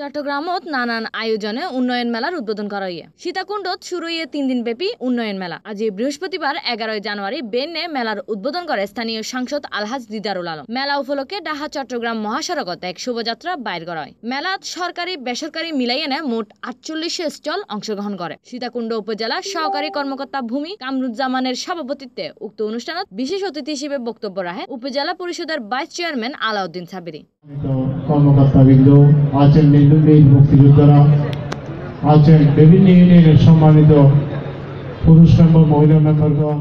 চট্টগ্রামত নানান আয়োজনে উন্নয়ন মেলার উদ্বোধন করা হইয়ে সীতাকুণ্ডত শুরু হইয়ে তিন দিন ব্যাপী উন্নয়ন মেলা আজ বৃহস্পতিবার এগারোই জানুয়ারি বেনে মেলার উদ্বোধন করে স্থানীয় সাংসদ আলহাজ দিদারুল আলম মেলা উপলক্ষে ডাহা চট্টগ্রাম মহাসড়কত এক শোভাযাত্রা বাইর করা হয় মেলাত সরকারি বেসরকারি মিলাই এনে মোট আটচল্লিশ স্টল অংশগ্রহণ করে সীতাকুণ্ড উপজেলা সহকারী কর্মকর্তা ভূমি কামরুজ্জামানের সভাপতিত্বে উক্ত অনুষ্ঠানত বিশেষ অতিথি হিসেবে বক্তব্য রাখে উপজেলা পরিষদের ভাইস চেয়ারম্যান আলাউদ্দিন সাবিরি কর্মকর্তাবৃন্দ আছেন নির্বীর মুক্তিযোদ্ধারা আছেন বিভিন্ন ইউনিয়নের সম্মানিত পুরুষ মেম্বার মহিলা মেম্বারগণ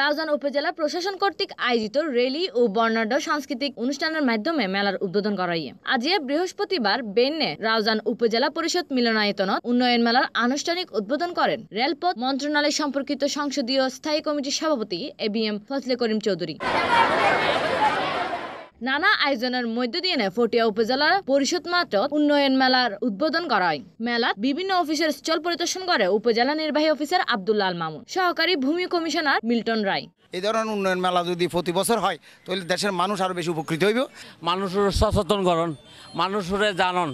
রাজান উপজেলা প্রশাসন কর্তৃক আয়োজিত রেলি ও বর্ণাঢ্য সাংস্কৃতিক অনুষ্ঠানের মাধ্যমে মেলার উদ্বোধন করা হয় আজিয়া বৃহস্পতিবার বেন্নে রাউজান উপজেলা পরিষদ মিলনায়তন উন্নয়ন মেলার আনুষ্ঠানিক উদ্বোধন করেন রেলপথ মন্ত্রণালয় সম্পর্কিত সংসদীয় স্থায়ী কমিটির সভাপতি A B M Fazle Karim Chowdhury নানা আয়োজনের মধ্য দিয়ে ফটিয়া উপজেলার পরিষদ মাত্র উন্নয়ন মেলার উদ্বোধন করা হয় মেলাত বিভিন্ন অফিসের স্থল পরিদর্শন করে উপজেলা নির্বাহী অফিসার আব্দুল্লাল মামুন সহকারী ভূমি কমিশনার মিল্টন রায় এই ধরনের উন্নয়ন মেলা যদি প্রতি বছর হয় তাহলে দেশের মানুষ আরও বেশি উপকৃত হইব মানুষের সচেতনকরণ মানুষের জানন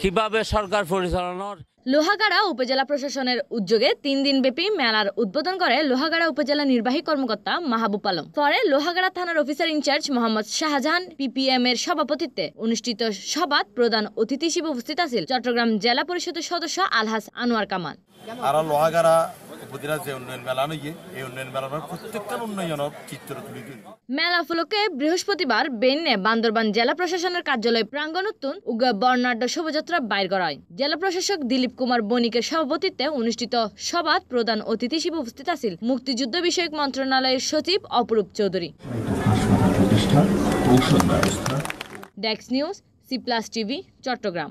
কিভাবে সরকার পরিচালনার লোহাগাড়া উপজেলা প্রশাসনের উদ্যোগে তিন ব্যাপী মেলার উদ্বোধন করে লোহাগাড়া উপজেলা নির্বাহী কর্মকর্তা মাহবুব আলম পরে লোহাগাড়া থানার officer in charge Mohammad Shahjahan PPM এর সভাপতিত্বে অনুষ্ঠিত সভাত প্রধান অতিথি হিসেবে উপস্থিত আছেন চট্টগ্রাম জেলা পরিষদের সদস্য আলহাস আনোয়ার কামাল লোহাগাড়া উপজেলা যে উন্নয়ন মেলা নইয়ে এই উন্নয়ন মেলার প্রত্যেকটা উন্নয়নের চিত্র তুলি মেলা ফলকে বৃহস্পতিবার বেন্নে বান্দরবান জেলা প্রশাসনের কার্যালয় প্রাঙ্গণ নতুন উগা বর্ণাঢ্য শোভাযাত্রা বাইর করায় জেলা প্রশাসক দিলীপ কুমার বণিকের সভাপতিত্বে অনুষ্ঠিত সভাত প্রধান অতিথি হিসেবে উপস্থিত আছিল মুক্তিযুদ্ধ বিষয়ক মন্ত্রণালয়ের সচিব অপরূপ চৌধুরী ডেক্স news C plus TV Chittagong